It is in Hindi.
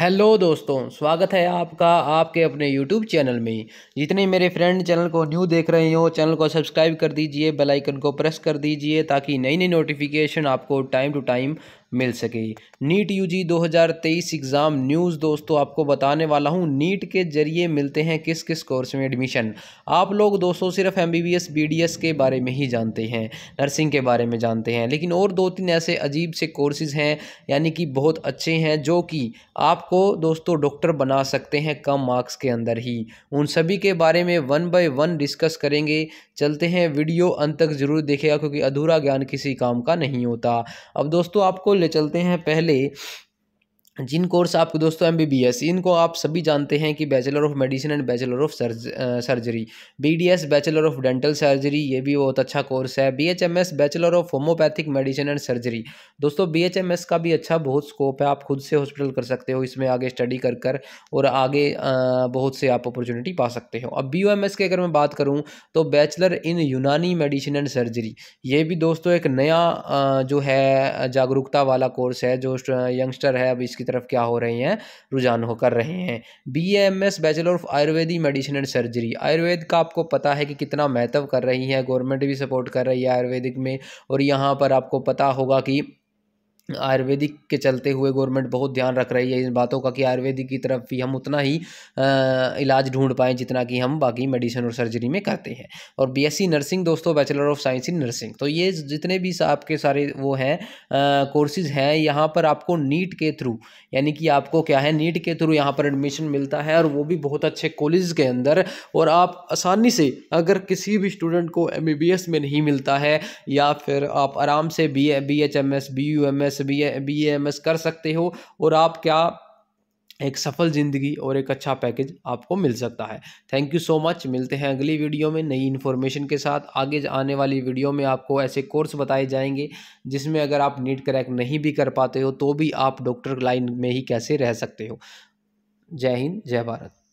हेलो दोस्तों स्वागत है आपका आपके अपने यूट्यूब चैनल में जितने मेरे फ्रेंड चैनल को न्यू देख रहे हो चैनल को सब्सक्राइब कर दीजिए बेल आइकन को प्रेस कर दीजिए ताकि नई नई नोटिफिकेशन आपको टाइम टू टाइम मिल सके नीट यूजी 2023 एग्ज़ाम न्यूज़ दोस्तों आपको बताने वाला हूँ नीट के जरिए मिलते हैं किस किस कोर्स में एडमिशन आप लोग दोस्तों सिर्फ M B B S B D S के बारे में ही जानते हैं नर्सिंग के बारे में जानते हैं लेकिन और दो तीन ऐसे अजीब से कोर्सेज़ हैं यानी कि बहुत अच्छे हैं जो कि आपको दोस्तों डॉक्टर बना सकते हैं कम मार्क्स के अंदर ही उन सभी के बारे में वन बाई वन डिस्कस करेंगे चलते हैं वीडियो अंत तक ज़रूर देखेगा क्योंकि अधूरा ज्ञान किसी काम का नहीं होता अब दोस्तों आपको चलते हैं पहले जिन कोर्स आपको दोस्तों एम बी बी एस इनको आप सभी जानते हैं कि bachelor of medicine and bachelor of surgery B D S bachelor of dental surgery ये भी बहुत अच्छा कोर्स है B H M S bachelor of homoeopathic medicine and surgery दोस्तों बी एच एम एस का भी अच्छा बहुत स्कोप है आप खुद से हॉस्पिटल कर सकते हो इसमें आगे स्टडी कर कर और आगे बहुत से आप अपॉर्चुनिटी पा सकते हो अब बी ओ एम एस की अगर मैं बात करूँ तो बैचलर इन यूनानी मेडिसिन एंड सर्जरी ये भी दोस्तों एक नया जो है जागरूकता वाला कोर्स है जो यंगस्टर है अब इसकी तरफ क्या हो रहे हैं रुझान होकर रहे हैं B M S bachelor of ayurvedic medicine and surgery Ayurveda का आपको पता है कि कितना महत्व कर रही है गवर्नमेंट भी सपोर्ट कर रही है आयुर्वेदिक में और यहाँ पर आपको पता होगा कि आयुर्वेदिक के चलते हुए गवर्नमेंट बहुत ध्यान रख रही है इन बातों का कि आयुर्वेदिक की तरफ भी हम उतना ही आ, इलाज ढूंढ पाएँ जितना कि हम बाकी मेडिसिन और सर्जरी में करते हैं और बीएससी नर्सिंग दोस्तों bachelor of science in nursing तो ये जितने भी आपके सारे वो हैं कोर्सेज़ हैं यहाँ पर आपको नीट के थ्रू यानी कि आपको क्या है नीट के थ्रू यहाँ पर एडमिशन मिलता है और वो भी बहुत अच्छे कॉलेज के अंदर और आप आसानी से अगर किसी भी स्टूडेंट को एम में नहीं मिलता है या फिर आप आराम से B B H M S B U M S से बी बी एम एस कर सकते हो और आप क्या एक सफल ज़िंदगी और एक अच्छा पैकेज आपको मिल सकता है थैंक यू सो मच मिलते हैं अगली वीडियो में नई इन्फॉर्मेशन के साथ आगे आने वाली वीडियो में आपको ऐसे कोर्स बताए जाएंगे जिसमें अगर आप नीट क्रैक नहीं भी कर पाते हो तो भी आप डॉक्टर लाइन में ही कैसे रह सकते हो जय हिंद जय भारत